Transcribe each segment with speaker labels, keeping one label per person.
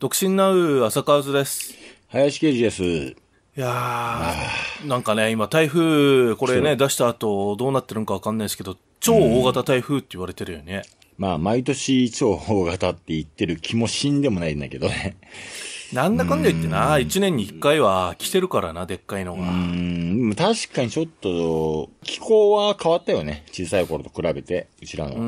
Speaker 1: 独身なう、浅川津です。林刑事です。い
Speaker 2: や
Speaker 1: ー、なんかね、今台風、これね、出した後どうなってるのかわかんないですけど、超大型台風って言われてるよ
Speaker 2: ね。まあ、毎年超大型って言ってる気も死んでもない
Speaker 1: んだけどね。なんだかんだ言ってな、一年に一回は来てるからな、でっかいのが。
Speaker 2: うん、確かにちょっと、気候は変わったよね。小さい頃と比べて、うち
Speaker 1: らの。う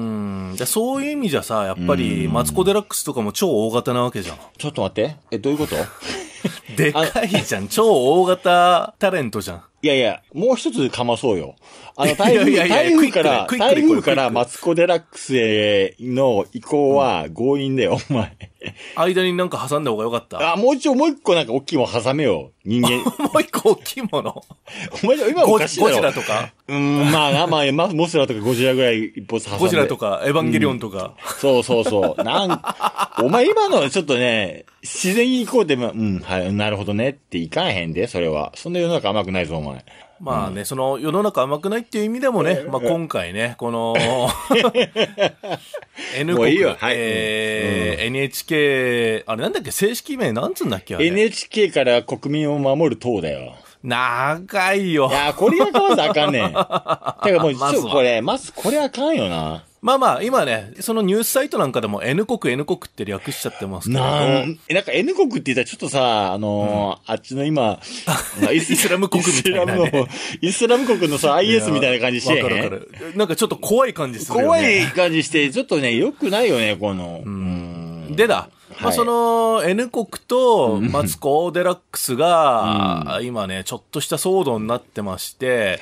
Speaker 1: ん。じゃそういう意味じゃさ、やっぱり、マツコ・デラックスとかも超大型なわけじゃん。ちょっと待って。え、どういうこと でかいじゃん。超大型タレントじゃ
Speaker 2: ん。いやいや、もう一つかまそうよ。あの、台風、いやいやいや台風から、タイルク台風からマツコデラックスへの移行は強引だよ、お前。
Speaker 1: 間になん
Speaker 2: か挟んだ方がよかった。あ、もう一応、もう一個なんか大きいもん挟めよう。人間。もう一個大きいも
Speaker 1: の。お前今おゴかしジいだゴジラとか、
Speaker 2: うーん、まあな、まあ、まモスラとかゴジラぐらい一発挟んで。ゴジラとか、エヴァンゲリオンとか。そうそうそう。なん、お前今のはちょっとね、自然に行こうって、うん、はい、なるほどねっていかへんで、それは。そんな世の中甘くないぞ、お
Speaker 1: 前。まあね、うん、その世の中甘くないっていう意味でもね、まあ、今回ね、この N 国、いいはいえーうん、NHK、あれなんだ
Speaker 2: っけ、正式名なんつうんだっけ、NHK から国民を守る党だよ。長
Speaker 1: いよ。いや、これはどうさあかんねん。てかもう、ま、これ、まずこ
Speaker 2: れあかんよな。
Speaker 1: まあまあ、今ね、そのニュースサイトなんかでも N 国 N 国って略しちゃってますけど。なんなんか N 国って言ったらちょっとさ、あのーうん、あっちの今、イスラム国みたい
Speaker 2: な、ね、イスラム国のさ、IS みたいな感じして。わかるわかる。
Speaker 1: なんかちょっと怖い感じするよね。怖い
Speaker 2: 感じして、ちょっとね、良くないよね、この。うん、でだ、
Speaker 1: まあ、その N 国とマツコ・デラックスが、今ね、ちょっとした騒動になってまして、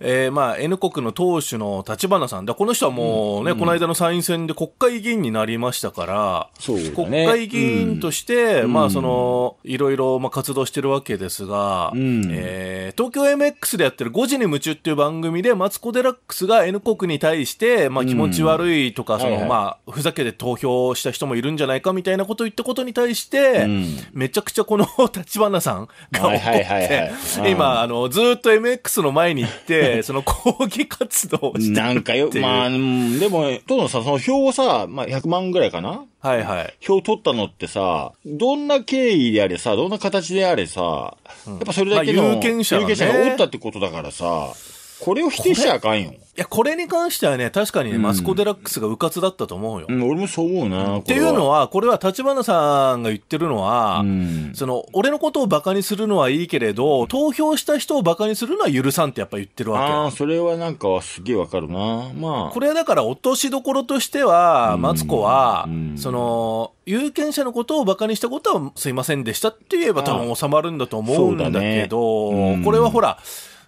Speaker 1: えまあ N 国の党首の立花さん、でこの人はもうね、この間の参院選で国会議員になりましたから、国会議員として、まあその、いろいろまあ活動してるわけですが、え東京 MX でやってる5時に夢中っていう番組で、マツコ・デラックスが N 国に対して、まあ気持ち悪いとか、その、まあ、ふざけて投票した人もいるんじゃないかみたいなこと言ったことに対して、うん、めちゃくちゃこの 立花さんが怒って、今、あの、ずっと MX の前に行って、その抗議活動をしてなんかよ、まあ、で
Speaker 2: も、トドさん、その票をさ、まあ、100万ぐらいかなはいはい。票取ったのってさ、どんな経緯であれさ、どんな形であれさ、うん、やっぱそれだけの、有権者、ね、有権者がおっ
Speaker 1: たってことだからさ、これを否定しちゃあかんよ。や、これに関してはね、確かに、ね、マスコ・デラックスがうかつだったと思うよ。うん、俺もそう思うな。っていうのは、これは立花さんが言ってるのは、うん、その、俺のことをバカにするのはいいけれど、投票した人をバカにするのは許さんってやっぱ言ってるわけ。ああ、それはなんかすげえわかるな。まあ。これはだから落としどころとしては、マツコは、うん、その、有権者のことをバカにしたことはすいませんでしたって言えば多分収まるんだと思うんだけど、ね、これはほら、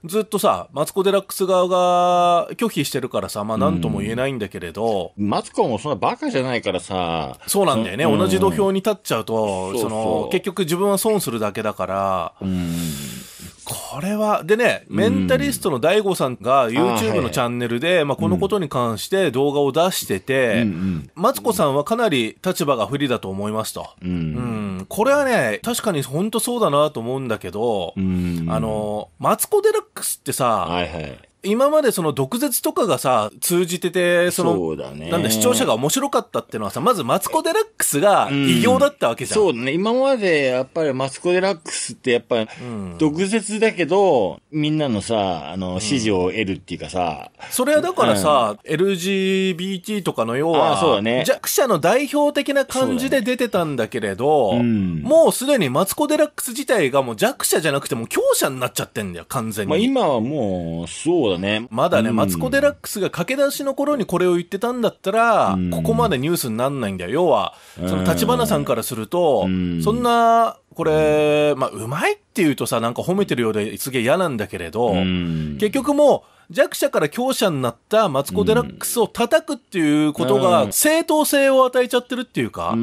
Speaker 1: ずっとさ、マツコ・デラックス側が拒否してるからさ、まあなんとも言えないんだけれど。マツコもそんなバカじゃないからさ。そうなんだよね。同じ土俵に立っちゃうと、その、結局自分は損するだけだから、これは、でね、メンタリストの DAIGO さんが YouTube のチャンネルで、まあ、このことに関して動画を出してて、マツコさんはかなり立場が不利だと思いますと。うん。これはね、確かに本当そうだなと思うんだけど、うん、あの、マツコ・デラックスってさ、はいはい、今までその毒舌とかがさ、通じてて、その、そうだね。なんだ、視聴者が面白かったっていうのはさ、まずマツコ・デラックスが異様だったわけじゃん。うん、
Speaker 2: そうだね。今までやっぱりマツコ・デラックスってやっぱり、毒舌だけど、みんなのさ、あの、支持を得るっていうかさ。
Speaker 1: うん、それはだからさ、うん、LGBT とかの要は、そうだね。弱者の代表的な感じで出てたんだけれど、うね、もうすでにマツコ・デラックス自体がもう弱者じゃなくても強者になっちゃってんだよ、完全に。まあ今はもう、そううだね。まだね、うん、マツコ・デラックスが駆け出しの頃にこれを言ってたんだったら、うん、ここまでニュースになんないんだよ。要は、その立花さんからすると、うん、そんな、これ、まあ、うまいって言うとさ、なんか褒めてるようですげえ嫌なんだけれど、結局もう、弱者から強者になったマツコ・デラックスを叩くっていうことが正当性を与えちゃってるっていうか、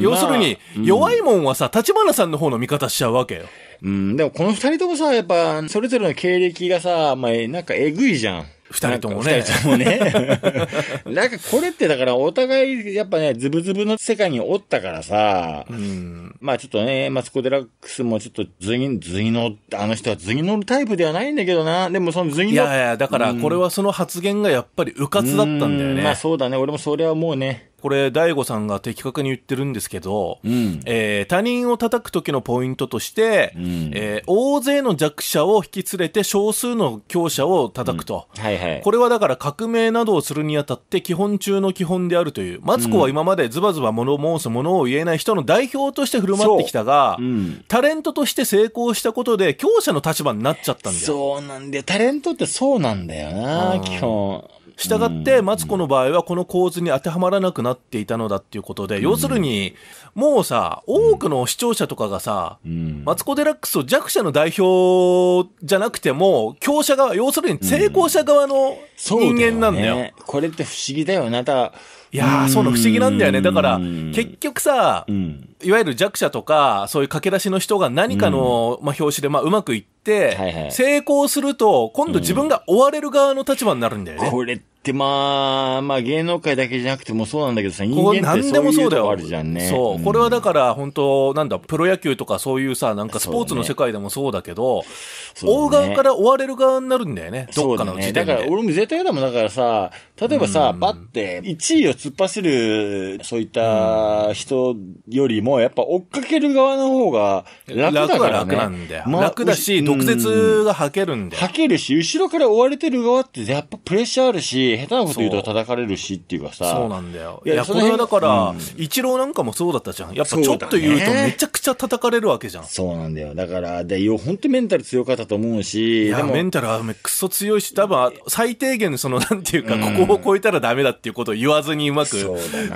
Speaker 1: 要するに弱いもんはさ、立花さんの方の味方しちゃうわけよ。
Speaker 2: うん、でもこの二人ともさ、やっぱ、それぞれの経歴がさ、まあ、なんかえぐいじゃん。二人ともね。二人ともね。なんかこれってだからお互いやっぱね、ズブズブの世界におったからさ、うん、まあちょっとね、マツコ・デラックスもちょっと図に、図にあの人は図に乗るタイプではないんだけどな。でもその図に乗いやいや、だからこれは
Speaker 1: その発言がやっぱり迂闊だったんだよね。まあそうだね。俺もそれはもうね、これ、大悟さんが的確に言ってるんですけど、うん、えー、他人を叩く時のポイントとして、うん、えー、大勢の弱者を引き連れて少数の強者を叩くと、うんはいはい、これはだから革命などをするにあたって基本中の基本であるという、マツコは今までズバズバ物申すものを言えない人の代表として振る舞ってきたが、うん、タレントとして成功したことで強者の立場になっちゃったんだよ。そうなんだよ。タレントってそうなんだよな、基本。したがって、マツコの場合はこの構図に当てはまらなくなっていたのだっていうことで、要するに、もうさ、多くの視聴者とかがさ、マツコ・デラックスを弱者の代表じゃなくても、強者側、要するに成功者側の人間なんだよ。だよね、これって不思議だよな、たいやー、そうの不思議なんだよね。だから、結局さ、いわゆる弱者とか、そういう駆け出しの人が何かの、まあ、表紙で、まあ、うまくいって、成功すると、今度自分が追われる側の立場になるんだよね。これってまあ、まあ
Speaker 2: 芸能界だけじゃなくてもそうなんだけどさ、人間ってそういうとこあるじゃんね。そう。こ
Speaker 1: れはだから本当、なんだ、プロ野球とかそういうさ、なんかスポーツの世界でもそうだけど、ね、追う側から追われる側になるんだよね。どっかの時点で。ね、だから俺も絶対だもん。だからさ、例えばさ、うん、っ
Speaker 2: て1位を突っ走る、そういった人よりも、やっぱ追っかける側の方が楽だから、ね。楽は楽なんだよ。まあ、楽だし、毒舌が吐けるんだよ。吐けるし、後ろから追われてる側ってやっぱプレッシャーあるし、下手なこと言うと叩かれるしっていうかさ。そうなんだよ。いや、いやこれはだから、うん、
Speaker 1: 一郎なんかもそうだったじゃん。やっぱちょっと言うとめちゃくちゃ
Speaker 2: 叩かれるわけじゃん。そう、ね,、なんだよ。だから、で、よ、本当メンタル強かったと思うし。いや、メンタル
Speaker 1: はクソ強いし、多分、最低限その、なんていうか、うん、ここを超えたらダメだっていうことを言わずにうまく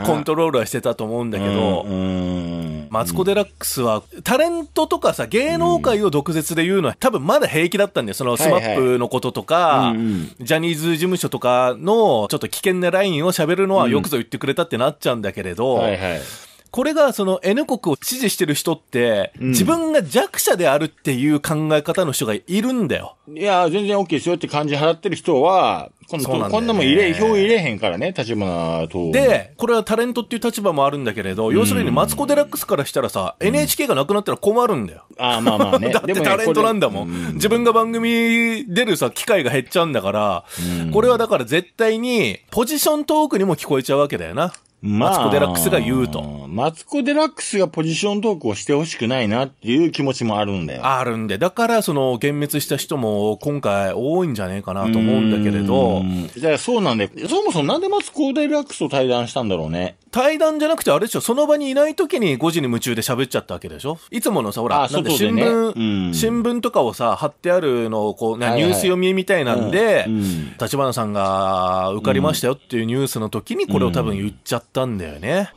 Speaker 1: コントロールはしてたと思うんだけど、うん、マツコ・デラックスは、タレントとかさ、芸能界を毒舌で言うのは多分まだ平気だったんだよ。その、スマップのこととか、ジャニーズ事務所とかのちょっと危険なラインを喋るのはよくぞ言ってくれたってなっちゃうんだけれど、うんはいはいこれがその N 国を支持してる人って、自分が弱者であるっていう考え方の人がいるんだよ。いや、全然 OK ですよって感じ払ってる人は、こんな、ね、こんなもん入れ、票入れへん
Speaker 2: からね、立花と。で、
Speaker 1: これはタレントっていう立場もあるんだけれど、要するにマツコ・デラックスからしたらさ、NHK がなくなったら困るんだよ。ああ、まあまあね。だってタレントなんだもん。ね、自分が番組出るさ、機会が減っちゃうんだから、これはだから絶対に、ポジショントークにも聞こえちゃうわけだよな。マツコデラックスが言うと。マツコデラックスがポジショントークをしてほしくないなっていう気持ちもあるんだよ。あるんで。だから、その、幻滅した人も今回多いんじゃねえかなと思うんだけれど。じゃあそうなんで、そもそもなんでマツコデラックスを対談したんだろうね。対談じゃなくてあれでしょ、その場にいない時に5時に夢中で喋っちゃったわけでしょいつものさ、ほら、なんで新聞、ねうん、新聞とかをさ、貼ってあるのをこう、ニュース読みみたいなんで、立花さんが受かりましたよっていうニュースの時にこれを多分言っちゃったんだよね。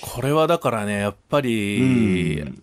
Speaker 1: これはだからね、やっぱり、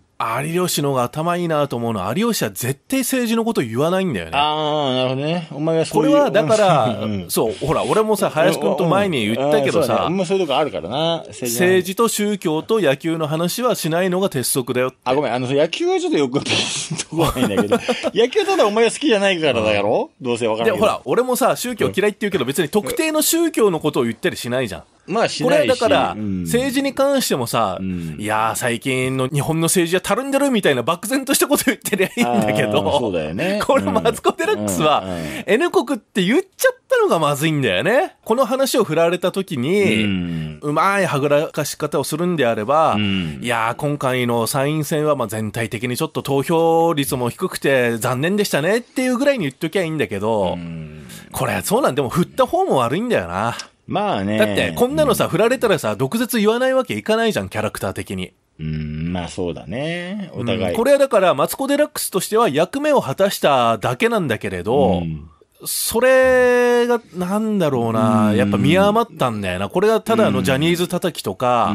Speaker 1: 有吉の方が頭いいなと思うのは、有吉は絶対政治のこと言わないんだよね。ああ、なるほどね。お前がそうこれはだから、うん、そう、ほら、俺もさ、林くんと前に言ったけどさ、うんう
Speaker 2: ん、そう、ね、いうとこあるからな政治。政
Speaker 1: 治と宗教と野球の話はしないのが鉄則だよあ、ごめん、あの、野球はちょっとよくわかんないんだけど、野球ただお前が好きじゃないからだろ、どうせわからない。で、ほら、俺もさ、宗教嫌いって言うけど、別に特定の宗教のことを言ったりしないじゃん。まあ、これはだから、政治に関してもさ、うん、いや最近の日本の政治はたるんでるみたいな漠然としたこと言ってりゃいいんだけど、そうだよね。これ、マツコ・デラックスは、N 国って言っちゃったのがまずいんだよね。この話を振られた時に、うん、うまいはぐらかし方をするんであれば、うん、いや今回の参院選はまあ全体的にちょっと投票率も低くて残念でしたねっていうぐらいに言っときゃいいんだけど、これ、そうなんでも振った方も悪いんだよな。まあね。だって、こんなのさ、振られたらさ、毒舌言わないわけいかないじゃん、キャラクター的に。うん、まあそうだね。お互い。うん、これはだから、マツコ・デラックスとしては役目を果たしただけなんだけれど、うん、それが、なんだろうな、やっぱ見余ったんだよな。これがただのジャニーズ叩きとか、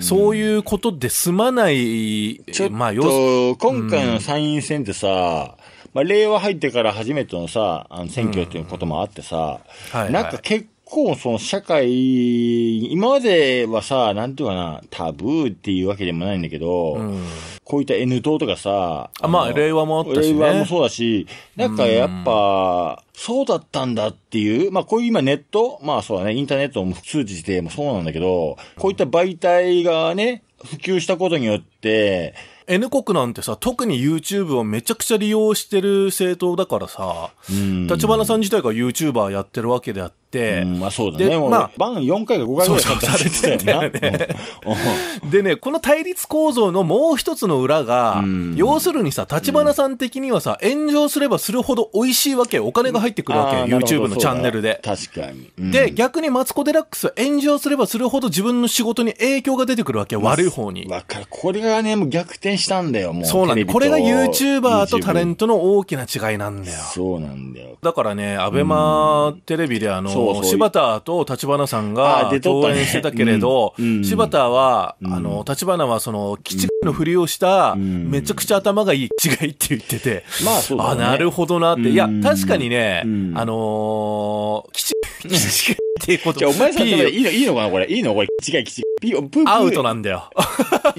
Speaker 1: そういうことで済まない、まあ要する今回の参院選ってさ、まあ、令和入ってから初め
Speaker 2: てのさ、あの選挙っていうこともあってさ、はいなんか結構、構その社会、今まではさ、なんていうかな、タブーっていうわけでもないんだけど、うん、こういった N 党とかさ、あまあ、令和もあったし、ね、令和もそうだし、なんかやっぱ、そうだったんだっていう、まあこういう今ネット、まあそうだね、インターネットも通じてもそうなんだけど、こういった媒体がね、普及したことによって、
Speaker 1: N 国なんてさ、特に YouTube をめちゃくちゃ利用してる政党だからさ、立花さん自体が YouTuber やってるわけであって、まあそうだね。まあ、晩4回か5回ぐらいされてたよね。でね、この対立構造のもう一つの裏が、要するにさ、立花さん的にはさ、炎上すればするほど美味しいわけ、お金が入ってくるわけ、YouTube のチャンネルで。
Speaker 2: 確かに。で、
Speaker 1: 逆にマツコ・デラックスは炎上すればするほど自分の仕事に影響が出てくるわけ、悪い方に。わかる。これがね、もう逆転したんだよ、もう。そうなんだ。これが YouTuber とタレントの大きな違いなんだよ。そうなんだよ。だからね、アベマテレビであの、そうそう柴田と立花さんが共演してたけれど、ねうん柴田は、うん、あの、立花はその、基地のふりをした、めちゃくちゃ頭がいい違いって言ってて、まあそうだ、ね、あ、なるほどなって。いや、確かにね、あのー、基地、基地っていうこと。お前さんいいの、い
Speaker 2: いのかなこれ。いいのこれ。基違い、基地。ピヨ、プープー。アウトなんだよ。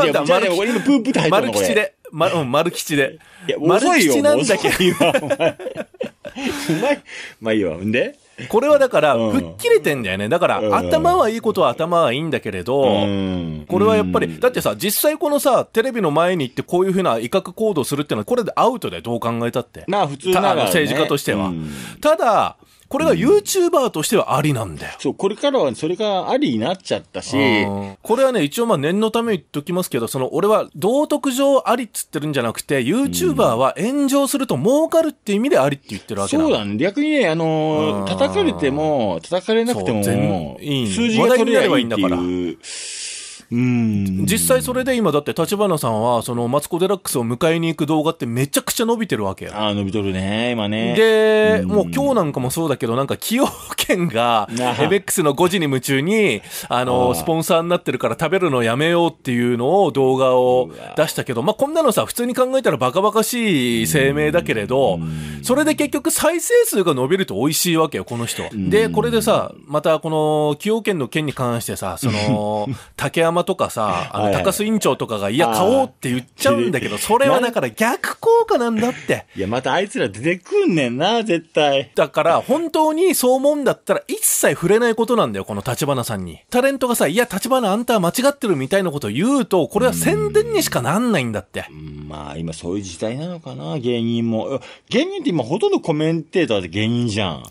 Speaker 1: いや、じゃあね、俺今プー
Speaker 2: プーって入ったの丸吉で。
Speaker 1: ま、うん、丸吉で。いや、遅い丸吉なんだけど。うまい。まあいいわ。んでこれはだから、吹っ切れてんだよね。だから、頭はいいことは頭はいいんだけれど、これはやっぱり、だってさ、実際このさ、テレビの前に行ってこういうふうな威嚇行動するってのは、これでアウトだよ、どう考えたって。なあ、普通なら、ね、政治家としては。ただ、これが YouTuber としてはありなんだよ。うん、そう、これからはそれがありになっちゃったし、これはね、一応まあ念のため言っときますけど、その俺は道徳上ありっつってるんじゃなくて、YouTuber は炎上すると儲かるって意味でありって言ってるわけなんそうだね。逆にね、あのー、叩かれても、叩かれなくても、数字が取れればいいんだか
Speaker 2: ら。うん
Speaker 1: 実際それで今だって立花さんはそのマツコ・デラックスを迎えに行く動画ってめちゃくちゃ伸びてるわけやああ伸びとるね今ねでもう今日なんかもそうだけどなんか崎陽軒がエベックスの5時に夢中にあのスポンサーになってるから食べるのやめようっていうのを動画を出したけどまあこんなのさ普通に考えたらバカバカしい声明だけれどそれで結局再生数が伸びると美味しいわけよこの人でこれでさまたこの崎陽軒の件に関してさその竹山 とかさ、あの、高須委員長とかが、いや、買おうって言っちゃうんだけど、それはだから逆効果なんだって。いや、またあいつら出てくんねんな、絶対。だから、本当にそう思うんだったら、一切触れないことなんだよ、この立花さんに。タレントがさ、いや、立花あんたは間違ってるみたいなことを言うと、これは宣伝にしかなんないんだって。
Speaker 2: まあ、今そういう時代なのかな、芸人も。芸人って今ほとんどコメンテ
Speaker 1: ーターで芸人じゃん。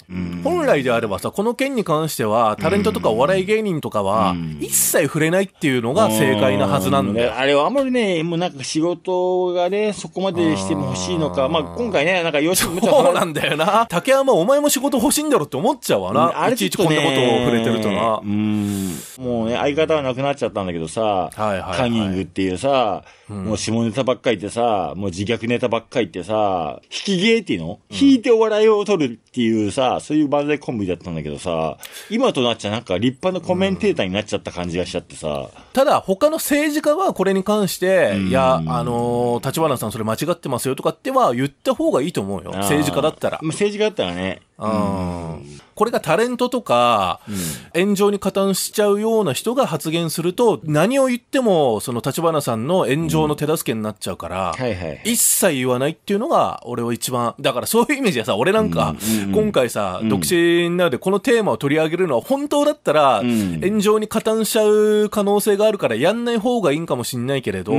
Speaker 1: 本来であればさ、この件に関しては、タレントとかお笑い芸人とかは、一切触れないっていううのが正解なはずなんあれはあんまりね、もうなんか仕
Speaker 2: 事がね、そこまでしても欲しいのか、まあ今回ね、なんかよし、そうなん
Speaker 1: だよな。竹山、お前も仕事欲しいんだろって思っちゃうわな。うん、あれちょっと、ね、いちいちこんなことを触れてるとな。うん。
Speaker 2: もうね、相方は亡くなっちゃったんだけどさ、はいはいはい、カンニングっていうさ、うん、もう下ネタばっかりってさ、もう自虐ネタばっかりってさ、引き芸っていうの、うん、引いてお笑いを取るっていうさ、そういう漫才コンビだったんだけどさ、今となっちゃなんか立派なコメンテーターになっちゃった感じがしちゃってさ、
Speaker 1: ただ、他の政治家はこれに関して、いや、あの立花さんそれ間違ってますよとかっては言った方がいいと思うよ。政治家だったら。まあ、政治家だったらね。うん。これがタレントとか、炎上に加担しちゃうような人が発言すると、何を言っても、その立花さんの炎上の手助けになっちゃうから、一切言わないっていうのが、俺は一番、だからそういうイメージはさ、俺なんか、今回さ、独身なので、このテーマを取り上げるのは、本当だったら、炎上に加担しちゃう可能性があるから、やんない方がいいんかもしんないけれど、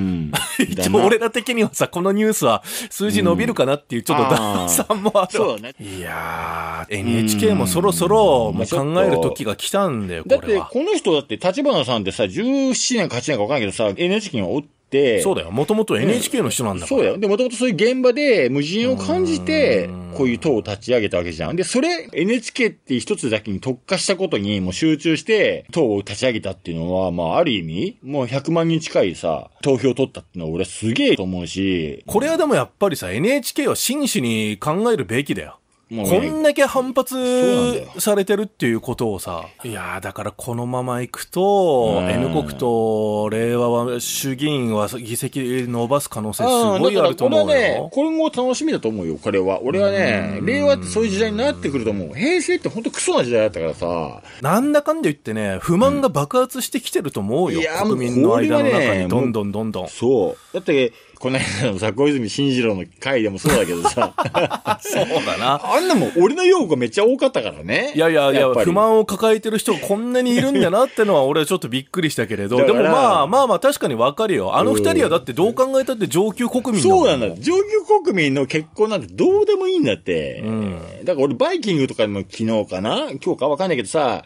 Speaker 1: 一応俺ら的にはさ、このニュースは数字伸びるかなっていう、ちょっとさんもある。いや NHK NHK もそろそろもう考える時が来たんだよ、だって、こ
Speaker 2: の人だって立花さんってさ、17年か8年か分かんないけどさ、NHK におって、そうだよ。もともと NHK の人なんだから。うん、そうだよ。で、もともとそういう現場で無人を感じて、こういう党を立ち上げたわけじゃん。で、それ、NHK って一つだけに特化したことにもう集中して、党を立ち上げたっていうのは、まあ、ある意味、もう100万人近いさ、投票取ったっていうのは
Speaker 1: 俺すげえと思うし。これはでもやっぱりさ、NHK は真摯に考えるべきだよ。もうこんだけ反発されてるっていうことをさ、いやだからこのまま行くと、N 国と令和は、衆議院は議席伸ばす可能性すごいあると思うよ。これはね、
Speaker 2: これも楽しみだと思うよ、彼は。俺はね、令
Speaker 1: 和ってそういう時代になってくると思う。平成って本当クソな時代だったからさ。なんだかんだ言ってね、不満が爆発してきてると思うよ、うん、国民の間の中にどんどんどんどん。そ
Speaker 2: う。だって、この間のさ、小泉進次郎の会でもそうだけどさ。そうだな。あ んなもん、俺の用語めっちゃ多かったからね。
Speaker 1: いやいやいや、不満を抱えてる人がこんなにいるんだなってのは、俺はちょっとびっくりしたけれど、でもまあまあまあ、確かにわかるよ。あの二人はだってど
Speaker 2: う考えたって上級国民そうなんだ。上級国民の結婚なんてどうでもいいんだって。うん。だから俺、バイキングとかでも昨日かな今日かわかんないけどさ、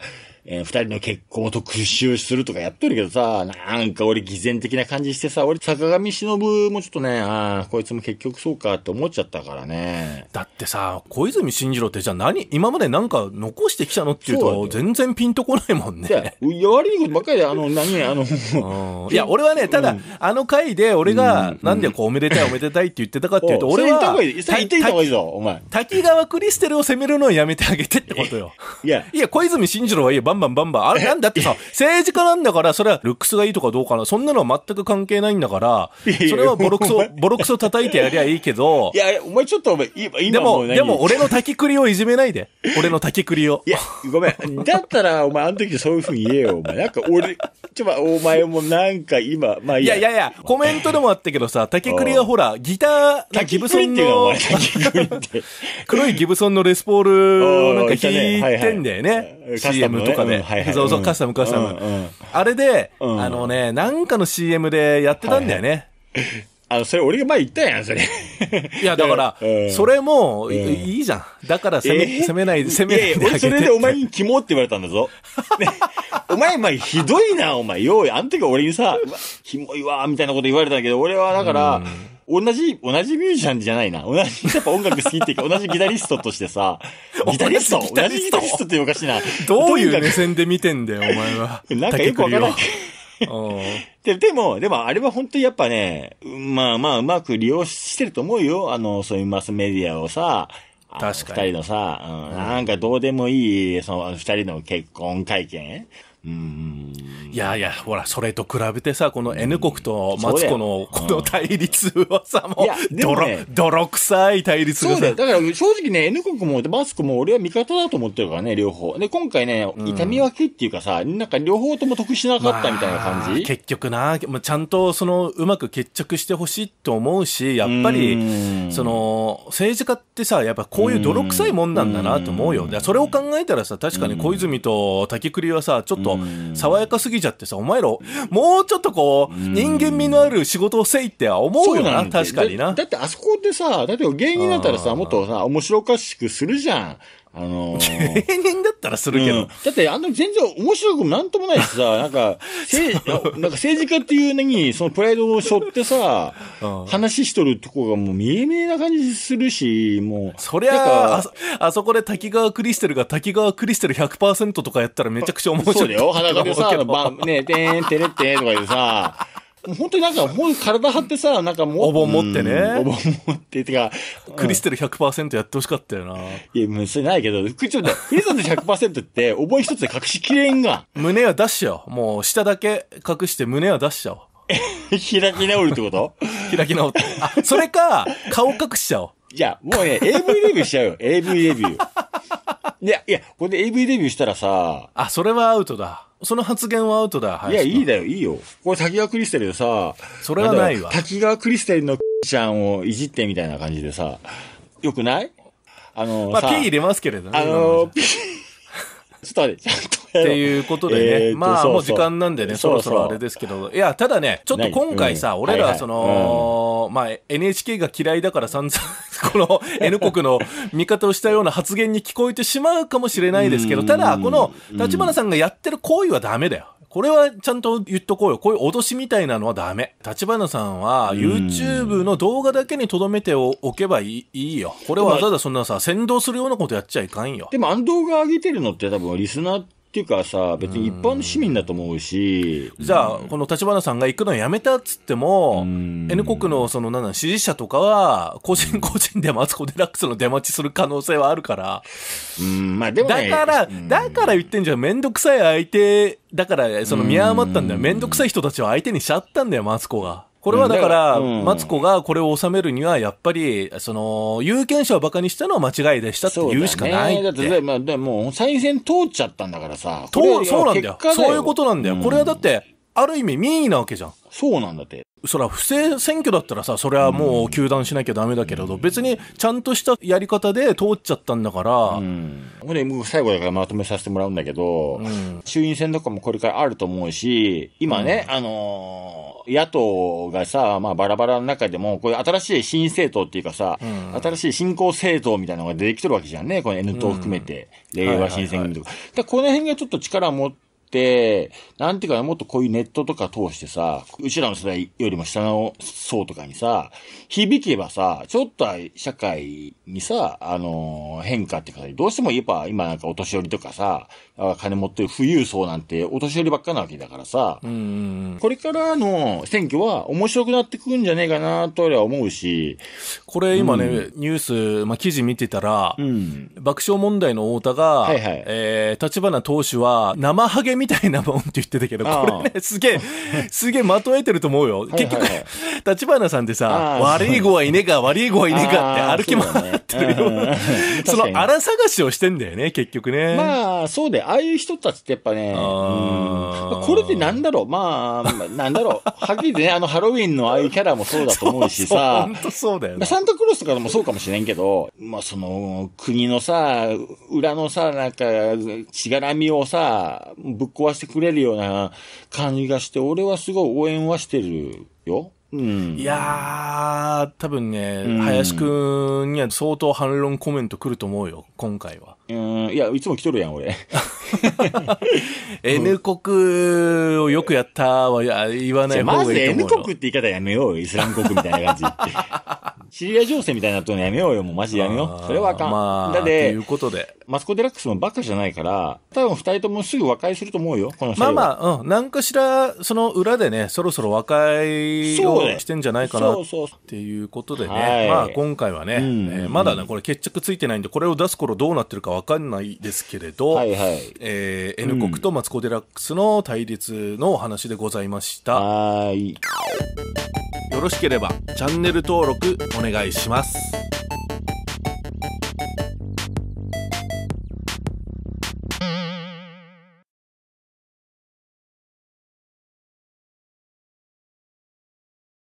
Speaker 2: えー、二人の結婚を特集するとかやっとるけどさ、なんか俺偽善的な感じしてさ、俺坂上忍
Speaker 1: もちょっとね、ああ、こいつも結局そうかって思っちゃったからね。だってさ、小泉進次郎ってじゃあ何、今までなんか残してきたのっていうと、全然ピンとこないもんね。いや、悪いことばっかりで、あの、何、あの、いや、俺はね、ただ、うん、あの回で俺が、なんでこう、おめでたいおめでたいって言ってたかっていうと、俺は、滝川クリステルを責めるのをやめてあげてってことよ。いや、いや、小泉進次郎はいいンバンバンバン。あれなんだってさ、政治家なんだから、それはルックスがいいとかどうかな。そんなのは全く関係ないんだから、それはボロクソ、ボロクソ叩いてやりゃいいけど。いや、
Speaker 2: お前ちょっとお前、今でも、でも俺のく栗をいじめないで。
Speaker 1: 俺のく栗を。
Speaker 2: いや、ごめん。だったら、お前あの時そういうふうに言えよ、お前。なんか俺、ちょ、お前もなんか今、まあいいや。いやいやいや、
Speaker 1: コメントでもあったけどさ、く栗はほら、ギター、ギブソンの、黒いギブソンのレスポールをなんか弾いてんだよね。CM とかで。そうそう、カスタム、カスタム。あれで、あのね、なんかの CM でやってたんだよね。あそれ俺が前言ったやん、それ。いや、だから、それも、いいじゃん。だから攻め、攻めないで、攻めないで。それでお前
Speaker 2: にキモって言われたんだぞ。お前、まあ、ひどいな、お前。よう、あの時俺にさ、キモいわ、みたいなこと言われたんだけど、俺はだから、同じ、同じミュージシャンじゃないな。同じ、やっぱ音楽好きっていうか、同じギタリストとしてさ、ギタリスト同じギタリストっておかしいな。
Speaker 1: どういう目線で見てんだよ、お前は。なんかよくわからない。
Speaker 2: ででも、でもあれは本当にやっぱね、まあまあうまく利用してると思うよ。あの、そういうマスメディアをさ、二人のさ、うん、なんかどうでもいい、その二人の結婚会見
Speaker 1: いやいや、ほら、それと比べてさ、この N 国とマツコのこの対立はさ、もう、泥、ね、泥臭い対立がそうだだから正直ね、N
Speaker 2: 国もマツコも俺は味方だと思ってるからね、両方。で、今回ね、痛み分けっていうかさ、なん
Speaker 1: か両方とも得しなかったみたいな感じ、まあ、結局な、ちゃんとその、うまく決着してほしいと思うし、やっぱり、その、政治家ってさ、やっぱこういう泥臭いもんなんだなと思うよ。うそれを考えたらさ、確かに小泉と竹栗はさ、ちょっと、爽やかすぎちゃってさ、お前ら、もうちょっとこう、人間味のある仕事をせいっては思うよな、確かになだ。だってあそこでさ、だって芸人だったらさ、もっとさ、面白おかし
Speaker 2: くするじゃん。あのー、芸人だったらするけど。うん、だって、あんな全然面白くもなんともないしさ、なんか、なんか政治家っていうのに、そのプライドを背負ってさ、うん、話しとるとこがもう見え見えな感じするし、もう。そりゃあ、
Speaker 1: あそこで滝川クリステルが滝川クリステル100%とかやったらめちゃくちゃ面白い。そうだよ、裸でさ、ね、てんてれってとか言うさ、本当になんか、もう体張ってさ、なんかもう。お盆持ってね。お盆持って、てか、クリステル100%やってほしかったよな。いや、むせないけど、クリステル、100%って、覚え一つで隠しきれんが。胸は出しちゃおう。もう、下だけ隠して胸は出しちゃおう。開き直るってこと 開き直って。あ、それか、顔隠しちゃおう。いや、もうね、AV レビューしちゃうよ。AV
Speaker 2: レビュー。いや、いや、これで AV レビューしたらさ。あ、それはアウトだ。その発言はアウトだ。いや、いいだよ、いいよ。これ滝川クリステルでさ。それはないわ。滝川クリステルのちゃんをいじってみたいな感じでさ。よくないあのまあ、P 入れますけれどね。あのー、P、ちょっと待って、ちゃんとっていうことでね、まあもう時間なんでね、そろそろあれですけど、いや、ただね、ちょっと今回さ、俺ら、その、
Speaker 1: まあ NHK が嫌いだから散々、この N 国の味方をしたような発言に聞こえてしまうかもしれないですけど、ただ、この立花さんがやってる行為はダメだよ。これはちゃんと言っとこうよ。こういう脅しみたいなのはダメ。立花さんは YouTube の動画だけに留めておけばいいよ。これはわざわざそんなさ、先導するようなことやっちゃいかんよ。でもあの動画上げてるのって多分リスナーていうかさ、別に一般の市民だと思うし。うじゃあ、この立花さんが行くのやめたっつっても、N 国のその、なん支持者とかは、個人個人でマツコ・デラックスの出待ちする可能性はあるから。うん、まあでも、ね、だから、だから言ってんじゃん。めんどくさい相手、だから、その見誤ったんだよ。めんどくさい人たちを相手にしちゃったんだよ、マツコが。これはだから、マツコがこれを収めるには、やっぱり、その、有権者を馬鹿にしたのは間違いでしたって言うしかないだ、って、まあ、でも、再選通っちゃったんだからさ。通、そうなんだよ。そういうことなんだよ。これはだって、ある意味民意なわけじゃん。そうなんだって。そら不正選挙だったらさそれはもう糾弾しなきゃだめだけれど、うん、別にちゃんとしたやり方で通っちゃったんだから、うん、これもう最後だからまとめさせてもらうんだけど、うん、衆院選とかも
Speaker 2: これからあると思うし今ね、あのー、野党がさ、まあ、バラバラの中でもこういう新しい新政党っていうかさ、新しい新興政党みたいなのが出てきてるわけじゃんねこの N 党含めて、令和新選組とか。この辺がちょっと力を持って、なんていうかもっとこういうネットとか通してさ、うちらの世代よりも下の層とかにさ、響けばさ、ちょっと社会にさ、あのー、変化っていうか、どうしても言えば今なんかお年寄りとかさ、金持ってる富裕層なんてお年寄りばっかなわけだからさ、うんこれからの選挙は面白くなってくるんじゃねえ
Speaker 1: かなとは思うし。これ今ね、うん、ニュース、まあ、記事見てたら、うん、爆笑問題の太田が、はいはい、えー、立花党首は生励みたいなもんって言ってたけど、これね、すげえ、すげえまとえてると思うよ。結局、立花さんってさ、悪い子はいねえか、悪い子はいねえかって歩き回ってるような、その荒探しをしてんだよね、結局ね。まあ、そうで、ああいう人たちってやっぱね、これ
Speaker 2: ってなんだろう、まあ、なんだろう、はっきりね、あの、ハロウィンのああいうキャラもそうだと思うしさ、本当そうだよね。サンタクロースとかもそうかもしれんけど、まあ、その、国のさ、裏のさ、なんか、しがらみをさ、ぶっ壊してくれるような感じがして、俺はすごい応援はしてるよ。うん、い
Speaker 1: やー、多分ね、うん、林くんには相当反論コメント来ると思うよ、今回は。いや、いつも来とるやん、俺。N
Speaker 2: 国をよくやったは言わない方がいいと思うよ。まず N 国って言い方やめようよ、イスラム国みたいな感じ。シリア情勢みたいなとのやめようよ、もうマジやめよう。それはあかん。まあ、だって、い
Speaker 1: うことで。マスコ・デラックスもばっかじゃないから、多分
Speaker 2: 二人ともすぐ和解すると思う
Speaker 1: よ、このまあまあ、うん、なんかしら、その裏でね、そろそろ和解をしてんじゃないかな、そそうっていうことでね。はい、まあ今回はね、うんえー、まだね、これ決着ついてないんで、これを出す頃どうなってるか分かんないですけれど、はいはい、えー、N 国とマツコ・デラックスの対立のお話でございました。うん、よろしければチャンネル登録お願いします。